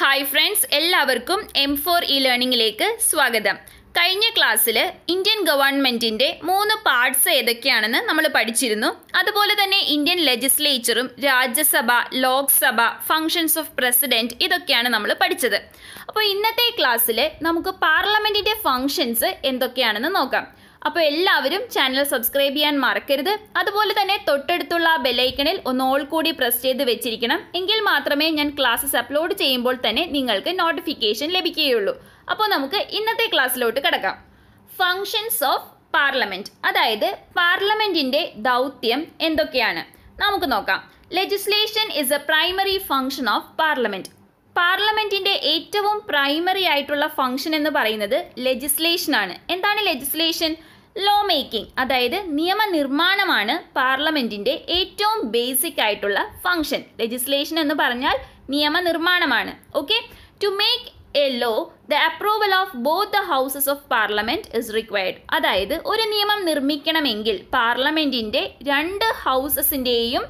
hi friends എല്ലാവർക്കും M four E ലേണിംഗിലേക്ക് സ്വാഗതം കഴിഞ്ഞ ക്ലാസ്സിൽ ഇന്ത്യൻ ഗവൺമെൻറ്റിൻ്റെ മൂന്ന് പാർട്സ് ഏതൊക്കെയാണെന്ന് നമ്മൾ പഠിച്ചിരുന്നു അതുപോലെ തന്നെ ഇന്ത്യൻ ലെജിസ്ലേച്ചറും Rajya Sabha Lok Sabha functions of president ഇതൊക്കെയാണ് നമ്മൾ പഠിച്ചത് അപ്പോൾ ഇന്നത്തെ ക്ലാസ്സിൽ നമുക്ക് പാർലമെൻറ്റിൻ്റെ ഫങ്ഷൻസ് എന്തൊക്കെയാണെന്ന് നോക്കാം അപ്പോൾ എല്ലാവരും ചാനൽ സബ്സ്ക്രൈബ് ചെയ്യാൻ മറക്കരുത് അതുപോലെ തന്നെ തൊട്ടടുത്തുള്ള ബെലൈക്കണിൽ ഒന്ന് ഓൾ കൂടി പ്രസ് ചെയ്ത് വെച്ചിരിക്കണം എങ്കിൽ മാത്രമേ ഞാൻ ക്ലാസ്സസ് അപ്ലോഡ് ചെയ്യുമ്പോൾ തന്നെ നിങ്ങൾക്ക് നോട്ടിഫിക്കേഷൻ ലഭിക്കുകയുള്ളൂ അപ്പോൾ നമുക്ക് ഇന്നത്തെ ക്ലാസ്സിലോട്ട് കിടക്കാം ഫങ്ഷൻസ് ഓഫ് പാർലമെൻറ്റ് അതായത് പാർലമെൻറ്റിൻ്റെ ദൗത്യം എന്തൊക്കെയാണ് നമുക്ക് നോക്കാം legislation is a primary function of parliament പാർലമെൻറ്റിൻ്റെ ഏറ്റവും പ്രൈമറി ആയിട്ടുള്ള ഫങ്ഷൻ എന്ന് പറയുന്നത് ലെജിസ്ലേഷനാണ് എന്താണ് ലെജിസ്ലേഷൻ ലോ മേക്കിംഗ് അതായത് നിയമനിർമ്മാണമാണ് പാർലമെൻറ്റിൻ്റെ ഏറ്റവും ബേസിക് ആയിട്ടുള്ള ഫംഗ്ഷൻ ലെജിസ്ലേഷൻ എന്ന് പറഞ്ഞാൽ നിയമനിർമ്മാണമാണ് okay to make a law the approval of both the houses of parliament is required അതായത് ഒരു നിയമം നിർമ്മിക്കണമെങ്കിൽ പാർലമെൻറ്റിൻ്റെ രണ്ട് ഹൗസസിൻ്റെയും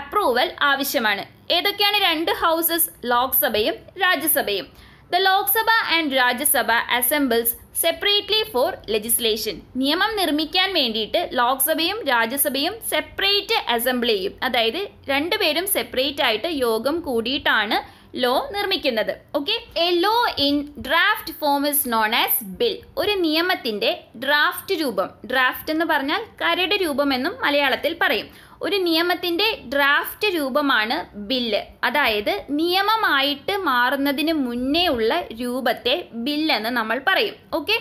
അപ്രൂവൽ ആവശ്യമാണ് ഏതൊക്കെയാണ് രണ്ട് ഹൗസസ് ലോക്സഭയും രാജ്യസഭയും the Lok Sabha and Rajya Sabha assembles separately for legislation നിയമം നിർമ്മിക്കാൻ വേണ്ടിയിട്ട് ലോക്സഭയും രാജ്യസഭയും സെപ്പറേറ്റ് അസംബ്ലി ചെയ്യും അതായത് രണ്ടുപേരും സെപ്പറേറ്റ് ആയിട്ട് യോഗം കൂടിയിട്ടാണ് ലോ നിർമ്മിക്കുന്നത് okay a law in draft form is known as bill ഒരു നിയമത്തിൻ്റെ ഡ്രാഫ്റ്റ് രൂപം ഡ്രാഫ്റ്റ് എന്ന് പറഞ്ഞാൽ കരട് രൂപം എന്നും മലയാളത്തിൽ പറയും ഒരു നിയമത്തിൻ്റെ ഡ്രാഫ്റ്റ് രൂപമാണ് ബില്ല് അതായത് നിയമമായിട്ട് മാറുന്നതിന് മുന്നേ ഉള്ള രൂപത്തെ ബില്ലെന്ന് നമ്മൾ പറയും okay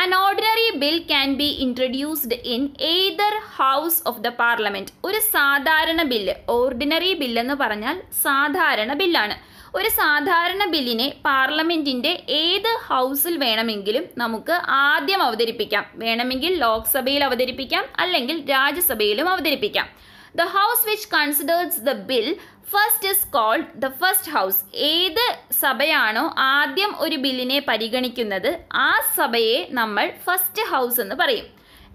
an ordinary bill can be introduced in either house of the parliament ഒരു സാധാരണ ബില്ല് ഓർഡിനറി ബില്ലെന്ന് പറഞ്ഞാൽ സാധാരണ ബില്ലാണ് ഒരു സാധാരണ ബില്ലിനെ പാർലമെൻറ്റിൻ്റെ ഏത് ഹൗസിൽ വേണമെങ്കിലും നമുക്ക് ആദ്യം അവതരിപ്പിക്കാം വേണമെങ്കിൽ ലോക്സഭയിൽ അവതരിപ്പിക്കാം അല്ലെങ്കിൽ രാജ്യസഭയിലും അവതരിപ്പിക്കാം the house which considers the bill first is called the first house ഏത് സഭയാണോ ആദ്യം ഒരു ബില്ലിനെ പരിഗണിക്കുന്നത് ആ സഭയെ നമ്മൾ ഫസ്റ്റ് ഹൗസ് എന്ന് പറയും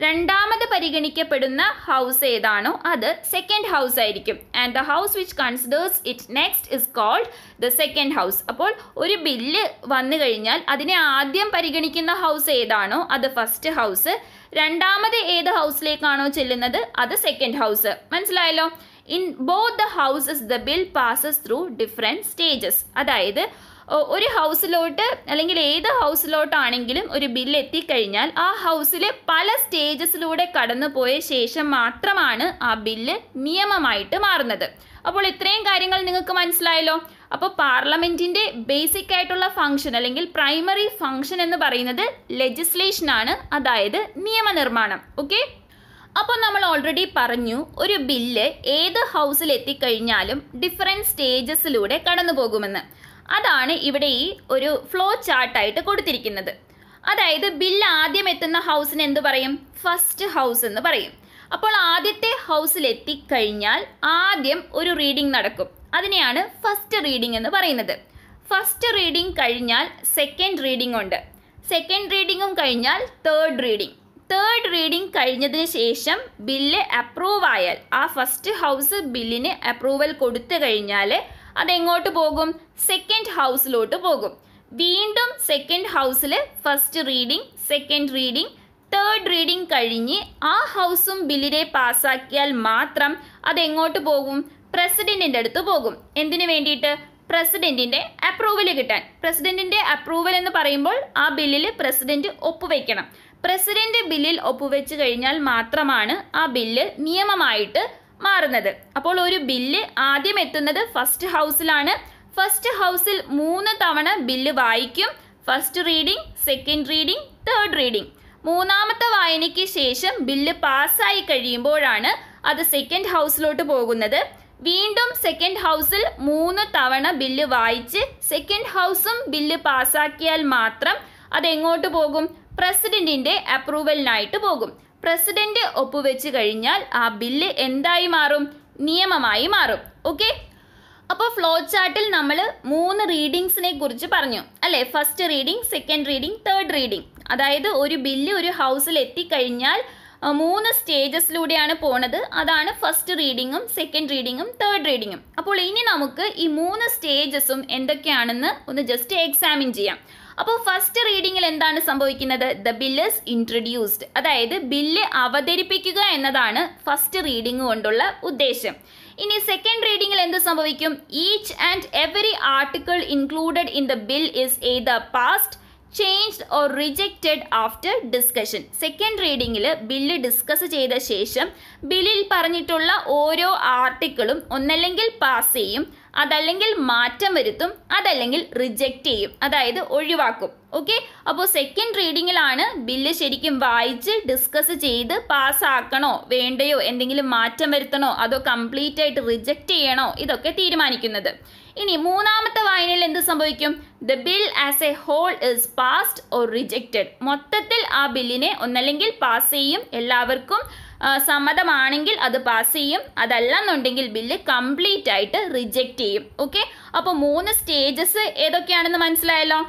രണ്ടാമത് പരിഗണിക്കപ്പെടുന്ന ഹൗസ് ഏതാണോ അത് സെക്കൻഡ് ഹൗസ് ആയിരിക്കും and the house which considers it next is called the second house അപ്പോൾ ഒരു ബില്ല് വന്നു കഴിഞ്ഞാൽ അതിനെ ആദ്യം പരിഗണിക്കുന്ന ഹൗസ് ഏതാണോ അത് ഫസ്റ്റ് ഹൗസ് രണ്ടാമത് ഏത് ഹൗസിലേക്കാണോ ചെല്ലുന്നത് അത് സെക്കൻഡ് ഹൗസ് മനസ്സിലായല്ലോ in both the houses the bill passes through different stages അതായത് ഒരു ഹൗസിലോട്ട് അല്ലെങ്കിൽ ഏത് ഹൗസിലോട്ടാണെങ്കിലും ഒരു ബില്ല് എത്തിക്കഴിഞ്ഞാൽ ആ ഹൗസിലെ പല സ്റ്റേജസിലൂടെ കടന്നു പോയ ശേഷം മാത്രമാണ് ആ ബില്ല് നിയമമായിട്ട് മാറുന്നത് അപ്പോൾ ഇത്രയും കാര്യങ്ങൾ നിങ്ങൾക്ക് മനസ്സിലായല്ലോ അപ്പോൾ പാർലമെൻറ്റിൻ്റെ ബേസിക് ആയിട്ടുള്ള ഫംഗ്ഷൻ അല്ലെങ്കിൽ പ്രൈമറി ഫംഗ്ഷൻ എന്ന് പറയുന്നത് ലെജിസ്ലേഷൻ ആണ് അതായത് നിയമനിർമ്മാണം ഓക്കെ അപ്പോൾ നമ്മൾ ഓൾറെഡി പറഞ്ഞു ഒരു ബില്ല് ഏത് ഹൗസിൽ എത്തിക്കഴിഞ്ഞാലും ഡിഫറെൻറ്റ് സ്റ്റേജസിലൂടെ കടന്നു പോകുമെന്ന് അതാണ് ഇവിടെ ഈ ഒരു ഫ്ലോ ചാർട്ടായിട്ട് കൊടുത്തിരിക്കുന്നത് അതായത് ബില്ല് ആദ്യം എത്തുന്ന ഹൗസിന് എന്ത് പറയും ഫസ്റ്റ് ഹൗസ് എന്ന് പറയും അപ്പോൾ ആദ്യത്തെ ഹൗസിലെത്തി കഴിഞ്ഞാൽ ആദ്യം ഒരു റീഡിംഗ് നടക്കും അതിനെയാണ് ഫസ്റ്റ് റീഡിംഗ് എന്ന് പറയുന്നത് ഫസ്റ്റ് റീഡിംഗ് കഴിഞ്ഞാൽ സെക്കൻഡ് റീഡിംഗ് ഉണ്ട് സെക്കൻഡ് റീഡിങ്ങും കഴിഞ്ഞാൽ തേർഡ് റീഡിംഗ് തേർഡ് റീഡിംഗ് കഴിഞ്ഞതിന് ശേഷം ബില്ല് അപ്രൂവ് ആയാൽ ആ ഫസ്റ്റ് ഹൗസ് ബില്ലിന് അപ്രൂവൽ കൊടുത്തു കഴിഞ്ഞാൽ അതെങ്ങോട്ട് പോകും സെക്കൻഡ് ഹൗസിലോട്ട് പോകും വീണ്ടും സെക്കൻഡ് ഹൗസിൽ first reading second reading third reading കഴിഞ്ഞ് ആ ഹൗസും ബില്ലിനെ പാസ്സാക്കിയാൽ മാത്രം അതെങ്ങോട്ട് പോകും പ്രസിഡന്റിൻ്റെ അടുത്ത് പോകും എന്തിനു വേണ്ടിയിട്ട് പ്രസിഡന്റിന്റെ അപ്രൂവൽ കിട്ടാൻ പ്രസിഡന്റിന്റെ അപ്രൂവൽ എന്ന് പറയുമ്പോൾ ആ ബില്ലിൽ പ്രസിഡന്റ് ഒപ്പുവെക്കണം പ്രസിഡന്റ് ബില്ലിൽ ഒപ്പുവെച്ച് കഴിഞ്ഞാൽ മാത്രമാണ് ആ ബില്ല് നിയമമായിട്ട് മാറുന്നത് അപ്പോൾ ഒരു ബില്ല് ആദ്യം എത്തുന്നത് ഫസ്റ്റ് ഹൗസിലാണ് ഫസ്റ്റ് ഹൗസിൽ മൂന്ന് തവണ ബില്ല് വായിക്കും first reading second reading third reading മൂന്നാമത്തെ വായനയ്ക്ക് ശേഷം ബില്ല് പാസ്സായി കഴിയുമ്പോഴാണ് അത് സെക്കൻഡ് ഹൗസിലോട്ട് പോകുന്നത് വീണ്ടും സെക്കൻഡ് ഹൗസിൽ മൂന്ന് തവണ ബില്ല് വായിച്ച് സെക്കൻഡ് ഹൗസും ബില്ല് പാസ്സാക്കിയാൽ മാത്രം അതെങ്ങോട്ട് പോകും പ്രസിഡന്റിന്റെ അപ്രൂവലിനായിട്ട് പോകും പ്രസിഡന്റ് ഒപ്പുവെച്ച് കഴിഞ്ഞാൽ ആ ബില്ല് എന്തായി മാറും നിയമമായി മാറും ഓക്കെ അപ്പോൾ ഫ്ലോ ചാർട്ടിൽ നമ്മൾ മൂന്ന് റീഡിങ്സിനെ കുറിച്ച് പറഞ്ഞു അല്ലേ first reading second reading third reading അതായത് ഒരു ബില്ല് ഒരു ഹൗസിൽ എത്തിക്കഴിഞ്ഞാൽ മൂന്ന് സ്റ്റേജസിലൂടെയാണ് പോണത് അതാണ് ഫസ്റ്റ് റീഡിങ്ങും സെക്കൻഡ് റീഡിങ്ങും തേർഡ് റീഡിങ്ങും അപ്പോൾ ഇനി നമുക്ക് ഈ മൂന്ന് സ്റ്റേജസും എന്തൊക്കെയാണെന്ന് ഒന്ന് ജസ്റ്റ് എക്സാമിൻ ചെയ്യാം അപ്പോൾ ഫസ്റ്റ് റീഡിങ്ങിൽ എന്താണ് സംഭവിക്കുന്നത് ദ ബില്ലേഴ്സ് ഇൻട്രൊഡ്യൂസ്ഡ് അതായത് ബില്ല് അവതരിപ്പിക്കുക എന്നതാണ് ഫസ്റ്റ് റീഡിംഗ് കൊണ്ടുള്ള ഉദ്ദേശം ഇനി സെക്കൻഡ് റീഡിങ്ങിൽ എന്ത് സംഭവിക്കും each and every article included in the bill is either passed changed or rejected after discussion second റീഡിങ്ങിൽ ബില്ല് ഡിസ്കസ് ചെയ്ത ശേഷം ബില്ലിൽ പറഞ്ഞിട്ടുള്ള ഓരോ ആർട്ടിക്കിളും ഒന്നല്ലെങ്കിൽ പാസ് ചെയ്യും അതല്ലെങ്കിൽ മാറ്റം വരുത്തും അതല്ലെങ്കിൽ റിജക്റ്റ് ചെയ്യും അതായത് ഒഴിവാക്കും ഓക്കെ അപ്പോൾ സെക്കൻഡ് റീഡിങ്ങിലാണ് ബില്ല് ശരിക്കും വായിച്ച് ഡിസ്കസ് ചെയ്ത് പാസ്സാക്കണോ വേണ്ടയോ എന്തെങ്കിലും മാറ്റം വരുത്തണോ അതോ കംപ്ലീറ്റ് ആയിട്ട് റിജക്റ്റ് ചെയ്യണോ ഇതൊക്കെ തീരുമാനിക്കുന്നത് ഇനി മൂന്നാമത്തെ വായനയിൽ എന്ത് സംഭവിക്കും the bill as a whole is passed or rejected മൊത്തത്തിൽ ആ ബില്ലിനെ ഒന്നല്ലെങ്കിൽ പാസ് ചെയ്യും എല്ലാവർക്കും സമ്മതമാണെങ്കിൽ അത് പാസ് ചെയ്യും എന്നുണ്ടെങ്കിൽ ബില്ല് കംപ്ലീറ്റ് ആയിട്ട് റിജക്റ്റ് ചെയ്യും ഓക്കെ അപ്പോൾ മൂന്ന് സ്റ്റേജസ് ഏതൊക്കെയാണെന്ന് മനസ്സിലായല്ലോ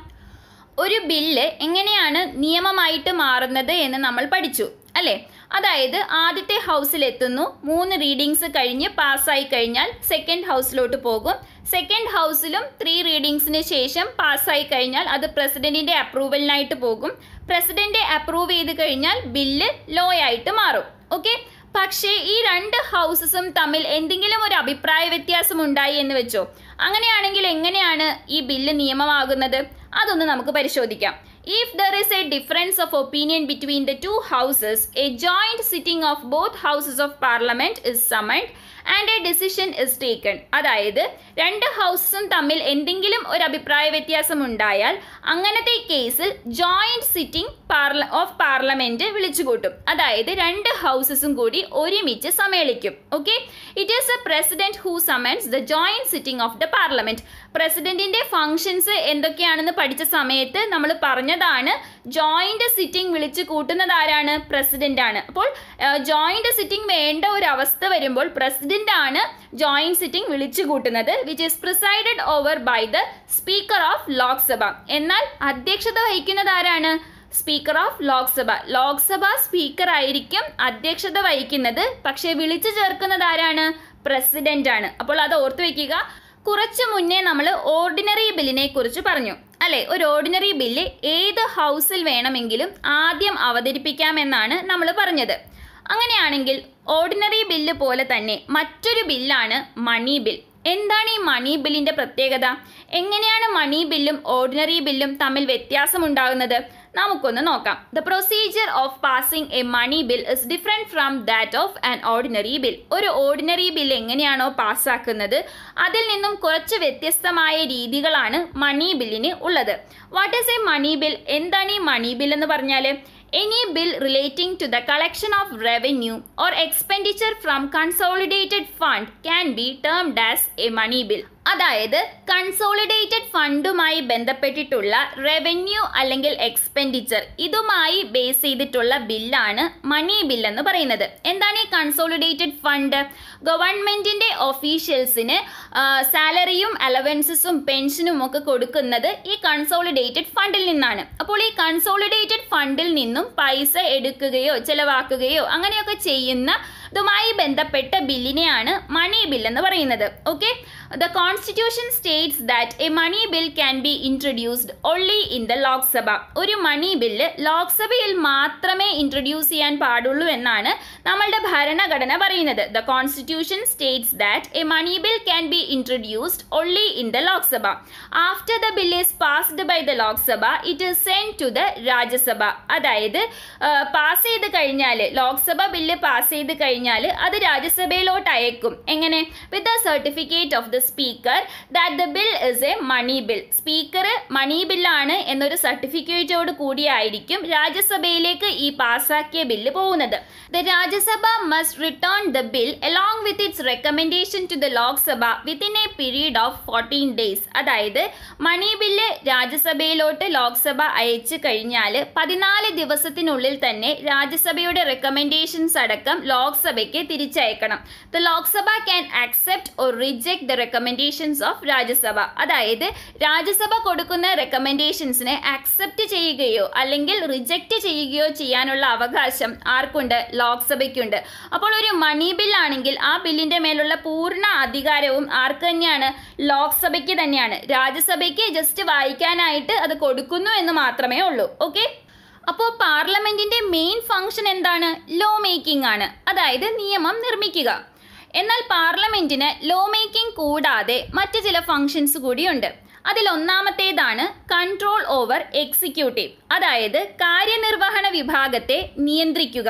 ഒരു ബില്ല് എങ്ങനെയാണ് നിയമമായിട്ട് മാറുന്നത് എന്ന് നമ്മൾ പഠിച്ചു അല്ലേ അതായത് ആദ്യത്തെ ഹൗസിൽ എത്തുന്നു മൂന്ന് റീഡിങ്സ് കഴിഞ്ഞ് പാസ്സായി കഴിഞ്ഞാൽ സെക്കൻഡ് ഹൗസിലോട്ട് പോകും സെക്കൻഡ് ഹൗസിലും ത്രീ റീഡിങ്സിന് ശേഷം പാസ്സായി കഴിഞ്ഞാൽ അത് പ്രസിഡന്റിന്റെ അപ്രൂവലിനായിട്ട് പോകും പ്രസിഡന്റ് അപ്രൂവ് ചെയ്ത് കഴിഞ്ഞാൽ ബില്ല് ലോ ആയിട്ട് മാറും ഓക്കെ പക്ഷേ ഈ രണ്ട് ഹൗസസും തമ്മിൽ എന്തെങ്കിലും ഒരു അഭിപ്രായ വ്യത്യാസം ഉണ്ടായി എന്ന് വെച്ചോ അങ്ങനെയാണെങ്കിൽ എങ്ങനെയാണ് ഈ ബില്ല് നിയമമാകുന്നത് അതൊന്ന് നമുക്ക് പരിശോധിക്കാം If there is a difference of opinion between the two houses, a joint sitting of both houses of parliament is summoned and a decision is taken അതായത് രണ്ട് ഹൗസും തമ്മിൽ എന്തെങ്കിലും ഒരു അഭിപ്രായ വ്യത്യാസം ഉണ്ടായാൽ അങ്ങനത്തെ കേസിൽ ജോയിൻറ്റ് സിറ്റിംഗ് പാർല ഓഫ് പാർലമെൻറ്റ് വിളിച്ചുകൂട്ടും അതായത് രണ്ട് ഹൗസസും കൂടി ഒരുമിച്ച് സമ്മേളിക്കും okay it is a president who summons the joint sitting of the parliament പ്രസിഡന്റിൻ്റെ ഫങ്ഷൻസ് എന്തൊക്കെയാണെന്ന് പഠിച്ച സമയത്ത് നമ്മൾ പറഞ്ഞ പറഞ്ഞതാണ് ജോയിന്റ് സിറ്റിംഗ് വിളിച്ചു കൂട്ടുന്നത് ആരാണ് പ്രസിഡന്റ് ആണ് അപ്പോൾ ജോയിന്റ് സിറ്റിംഗ് വേണ്ട ഒരു അവസ്ഥ വരുമ്പോൾ പ്രസിഡന്റ് ആണ് ജോയിന്റ് സിറ്റിംഗ് വിളിച്ചു കൂട്ടുന്നത് which is presided over by the speaker of Lok Sabha എന്നാൽ അധ്യക്ഷത വഹിക്കുന്നത് ആരാണ് speaker of Lok Sabha Lok Sabha speaker ആയിരിക്കും അധ്യക്ഷത വഹിക്കുന്നത് പക്ഷേ വിളിച്ചു ചേർക്കുന്നത് ആരാണ് പ്രസിഡന്റ് ആണ് അപ്പോൾ അത് ഓർത്തു വയ്ക്കുക കുറച്ചു മുന്നേ നമ്മൾ ഓർഡിനറി ബില്ലിനെ കുറിച്ച് പറഞ്ഞു അല്ലെ ഒരു ഓർഡിനറി ബില്ല് ഏത് ഹൗസിൽ വേണമെങ്കിലും ആദ്യം അവതരിപ്പിക്കാമെന്നാണ് നമ്മൾ പറഞ്ഞത് അങ്ങനെയാണെങ്കിൽ ഓർഡിനറി ബില്ല് പോലെ തന്നെ മറ്റൊരു ബില്ലാണ് മണി ബിൽ എന്താണ് ഈ മണി ബില്ലിൻ്റെ പ്രത്യേകത എങ്ങനെയാണ് മണി ബില്ലും ഓർഡിനറി ബില്ലും തമ്മിൽ വ്യത്യാസമുണ്ടാകുന്നത് നമുക്കൊന്ന് നോക്കാം the procedure of passing a money bill is different from that of an ordinary bill ഒരു ഓർഡിനറി ബിൽ എങ്ങനെയാണോ പാസ്സാക്കുന്നത് അതിൽ നിന്നും കുറച്ച് വ്യത്യസ്തമായ രീതികളാണ് മണി ബില്ലിന് ഉള്ളത് what is a money bill എന്താണ് ഈ മണി ബിൽ എന്ന് പറഞ്ഞാൽ any bill relating to the collection of revenue or expenditure from consolidated fund can be termed as a money bill അതായത് കൺസോളിഡേറ്റഡ് ഫണ്ടുമായി ബന്ധപ്പെട്ടിട്ടുള്ള റവന്യൂ അല്ലെങ്കിൽ എക്സ്പെൻഡിച്ചർ ഇതുമായി ബേസ് ചെയ്തിട്ടുള്ള ബില്ലാണ് മണി ബിൽ എന്ന് പറയുന്നത് എന്താണ് ഈ കൺസോളിഡേറ്റഡ് ഫണ്ട് ഗവൺമെൻറ്റിൻ്റെ ഒഫീഷ്യൽസിന് സാലറിയും അലവൻസസും പെൻഷനും ഒക്കെ കൊടുക്കുന്നത് ഈ കൺസോളിഡേറ്റഡ് ഫണ്ടിൽ നിന്നാണ് അപ്പോൾ ഈ കൺസോളിഡേറ്റഡ് ഫണ്ടിൽ നിന്നും പൈസ എടുക്കുകയോ ചിലവാക്കുകയോ അങ്ങനെയൊക്കെ ചെയ്യുന്ന ഇതുമായി ബന്ധപ്പെട്ട ബില്ലിനെയാണ് മണി ബിൽ എന്ന് പറയുന്നത് okay the constitution states that a money bill can be introduced only in the Lok Sabha ഒരു മണി ബില്ല് ലോക്സഭയിൽ മാത്രമേ ഇൻട്രൊഡ്യൂസ് ചെയ്യാൻ പാടുള്ളൂ എന്നാണ് നമ്മളുടെ ഭരണഘടന പറയുന്നത് the constitution states that a money bill can be introduced only in the Lok Sabha after the bill is passed by the Lok Sabha it is send to the Rajya Sabha അതായത് പാസ് ചെയ്ത് കഴിഞ്ഞാൽ ലോക്സഭ ബില്ല് പാസ് ചെയ്ത് കഴിഞ്ഞാൽ കഴിഞ്ഞാൽ അത് രാജ്യസഭയിലോട്ട് അയക്കും എങ്ങനെ with the certificate of the speaker that the bill is a money bill speaker money ബില്ലാണ് എന്നൊരു സർട്ടിഫിക്കറ്റോട് കൂടിയായിരിക്കും രാജ്യസഭയിലേക്ക് ഈ പാസ്സാക്കിയ ബില്ല് പോകുന്നത് the Rajya Sabha must return the bill along with its recommendation to the Lok Sabha within a period of fourteen days അതായത് money bill രാജ്യസഭയിലോട്ട് Lok Sabha അയച്ചു കഴിഞ്ഞാൽ പതിനാല് ദിവസത്തിനുള്ളിൽ തന്നെ രാജ്യസഭയുടെ റെക്കമെൻഡേഷൻസ് അടക്കം ലോക്സഭ രാജ്യസഭയ്ക്ക് തിരിച്ചയക്കണം the Lok Sabha can accept or reject the recommendations of Rajya Sabha അതായത് രാജ്യസഭ കൊടുക്കുന്ന റെക്കമെൻഡേഷൻസിനെ ആക്സെപ്റ്റ് ചെയ്യുകയോ അല്ലെങ്കിൽ റിജക്റ്റ് ചെയ്യുകയോ ചെയ്യാനുള്ള അവകാശം ആർക്കുണ്ട് ലോക്സഭയ്ക്കുണ്ട് അപ്പോൾ ഒരു മണി ബില്ലാണെങ്കിൽ ആ ബില്ലിൻ്റെ മേലുള്ള പൂർണ്ണ അധികാരവും ആർക്ക് തന്നെയാണ് ലോക്സഭയ്ക്ക് തന്നെയാണ് രാജ്യസഭയ്ക്ക് ജസ്റ്റ് വായിക്കാനായിട്ട് അത് കൊടുക്കുന്നു എന്ന് മാത്രമേ ഉള്ളൂ ഓക്കെ അപ്പോൾ പാർലമെന്റിന്റെ മെയിൻ ഫങ്ഷൻ എന്താണ് ലോ മേക്കിംഗ് ആണ് അതായത് നിയമം നിർമ്മിക്കുക എന്നാൽ പാർലമെന്റിന് ലോ മേക്കിംഗ് കൂടാതെ മറ്റു ചില ഫങ്ഷൻസ് കൂടിയുണ്ട് അതിൽ ഒന്നാമത്തേതാണ് കൺട്രോൾ ഓവർ എക്സിക്യൂട്ടീവ് അതായത് കാര്യനിർവഹണ വിഭാഗത്തെ നിയന്ത്രിക്കുക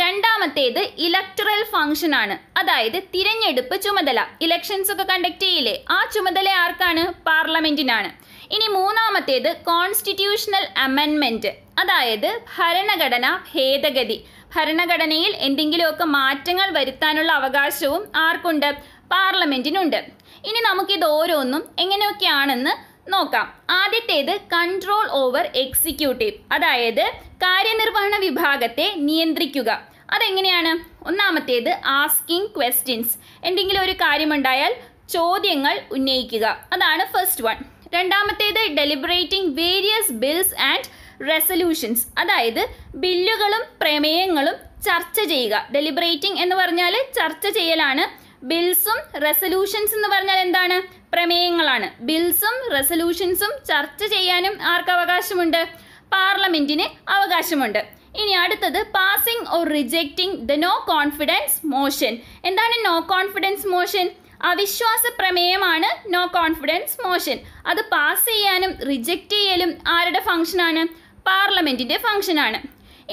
രണ്ടാമത്തേത് ഇലക്ടറൽ ഫങ്ഷൻ ആണ് അതായത് തിരഞ്ഞെടുപ്പ് ചുമതല ഇലക്ഷൻസ് ഒക്കെ കണ്ടക്ട് ചെയ്യില്ലേ ആ ചുമതല ആർക്കാണ് പാർലമെന്റിനാണ് ഇനി മൂന്നാമത്തേത് കോൺസ്റ്റിറ്റ്യൂഷണൽ അമെൻമെൻറ്റ് അതായത് ഭരണഘടന ഭേദഗതി ഭരണഘടനയിൽ എന്തെങ്കിലുമൊക്കെ മാറ്റങ്ങൾ വരുത്താനുള്ള അവകാശവും ആർക്കുണ്ട് പാർലമെൻറ്റിനുണ്ട് ഇനി നമുക്കിത് ഓരോന്നും എങ്ങനെയൊക്കെയാണെന്ന് നോക്കാം ആദ്യത്തേത് കൺട്രോൾ ഓവർ എക്സിക്യൂട്ടീവ് അതായത് കാര്യനിർവഹണ വിഭാഗത്തെ നിയന്ത്രിക്കുക അതെങ്ങനെയാണ് ഒന്നാമത്തേത് ആസ്കിങ് ക്വസ്റ്റ്യൻസ് എന്തെങ്കിലും ഒരു കാര്യമുണ്ടായാൽ ചോദ്യങ്ങൾ ഉന്നയിക്കുക അതാണ് ഫസ്റ്റ് വൺ രണ്ടാമത്തേത് deliberating various bills and resolutions അതായത് ബില്ലുകളും പ്രമേയങ്ങളും ചർച്ച ചെയ്യുക ഡെലിബറേറ്റിംഗ് എന്ന് പറഞ്ഞാൽ ചർച്ച ചെയ്യലാണ് ബിൽസും റെസൊല്യൂഷൻസ് എന്ന് പറഞ്ഞാൽ എന്താണ് പ്രമേയങ്ങളാണ് ബിൽസും റെസൊല്യൂഷൻസും ചർച്ച ചെയ്യാനും ആർക്ക് അവകാശമുണ്ട് പാർലമെന്റിന് അവകാശമുണ്ട് ഇനി അടുത്തത് passing or rejecting the no confidence motion എന്താണ് നോ കോൺഫിഡൻസ് മോഷൻ അവിശ്വാസ പ്രമേയമാണ് നോ കോൺഫിഡൻസ് മോഷൻ അത് പാസ് ചെയ്യാനും റിജക്റ്റ് ചെയ്യലും ആരുടെ ഫംഗ്ഷനാണ് പാർലമെൻറ്റിൻ്റെ ഫംഗ്ഷനാണ്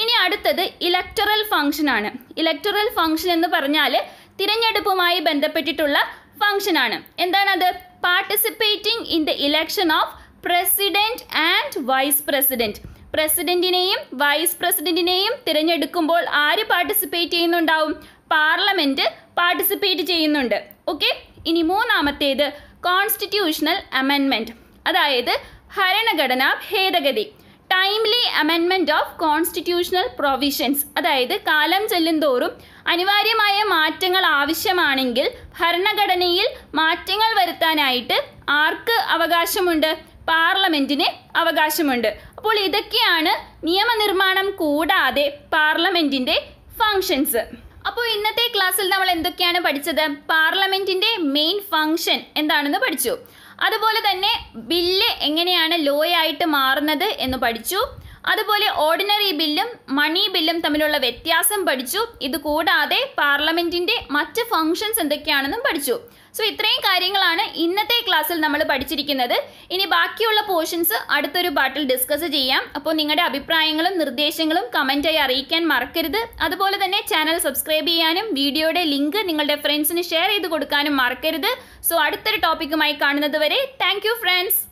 ഇനി അടുത്തത് ഇലക്ടറൽ ഫംഗ്ഷനാണ് ഇലക്ടറൽ ഫംഗ്ഷൻ എന്ന് പറഞ്ഞാൽ തിരഞ്ഞെടുപ്പുമായി ബന്ധപ്പെട്ടിട്ടുള്ള ഫംഗ്ഷനാണ് എന്താണത് participating in the election of president and vice president പ്രസിഡൻറ്റിനെയും വൈസ് പ്രസിഡൻറ്റിനെയും തിരഞ്ഞെടുക്കുമ്പോൾ ആര് പാർട്ടിസിപ്പേറ്റ് ചെയ്യുന്നുണ്ടാവും പാർലമെന്റ് പാർട്ടിസിപ്പേറ്റ് ചെയ്യുന്നുണ്ട് ഓക്കെ ഇനി മൂന്നാമത്തേത് കോൺസ്റ്റിറ്റ്യൂഷണൽ അമെൻമെന്റ് അതായത് ഭരണഘടന ഭേദഗതി ടൈംലി അമെൻമെന്റ് ഓഫ് കോൺസ്റ്റിറ്റ്യൂഷണൽ പ്രൊവിഷൻസ് അതായത് കാലം ചെല്ലുംതോറും അനിവാര്യമായ മാറ്റങ്ങൾ ആവശ്യമാണെങ്കിൽ ഭരണഘടനയിൽ മാറ്റങ്ങൾ വരുത്താനായിട്ട് ആർക്ക് അവകാശമുണ്ട് പാർലമെന്റിന് അവകാശമുണ്ട് അപ്പോൾ ഇതൊക്കെയാണ് നിയമനിർമ്മാണം കൂടാതെ പാർലമെന്റിന്റെ ഫങ്ഷൻസ് അപ്പോൾ ഇന്നത്തെ ക്ലാസ്സിൽ നമ്മൾ എന്തൊക്കെയാണ് പഠിച്ചത് പാർലമെന്റിന്റെ മെയിൻ ഫംഗ്ഷൻ എന്താണെന്ന് പഠിച്ചു അതുപോലെ തന്നെ ബില്ല് എങ്ങനെയാണ് ലോ ആയിട്ട് മാറുന്നത് എന്ന് പഠിച്ചു അതുപോലെ ഓർഡിനറി ബില്ലും മണി ബില്ലും തമ്മിലുള്ള വ്യത്യാസം പഠിച്ചു ഇത് കൂടാതെ പാർലമെന്റിന്റെ മറ്റ് ഫംഗ്ഷൻസ് എന്തൊക്കെയാണെന്നും പഠിച്ചു സോ ഇത്രയും കാര്യങ്ങളാണ് ഇന്നത്തെ ക്ലാസ്സിൽ നമ്മൾ പഠിച്ചിരിക്കുന്നത് ഇനി ബാക്കിയുള്ള പോർഷൻസ് അടുത്തൊരു പാട്ടിൽ ഡിസ്കസ് ചെയ്യാം അപ്പോൾ നിങ്ങളുടെ അഭിപ്രായങ്ങളും നിർദ്ദേശങ്ങളും കമൻറ്റായി അറിയിക്കാൻ മറക്കരുത് അതുപോലെ തന്നെ ചാനൽ സബ്സ്ക്രൈബ് ചെയ്യാനും വീഡിയോയുടെ ലിങ്ക് നിങ്ങളുടെ ഫ്രണ്ട്സിന് ഷെയർ ചെയ്ത് കൊടുക്കാനും മറക്കരുത് സോ അടുത്തൊരു ടോപ്പിക്കുമായി കാണുന്നത് വരെ താങ്ക് ഫ്രണ്ട്സ്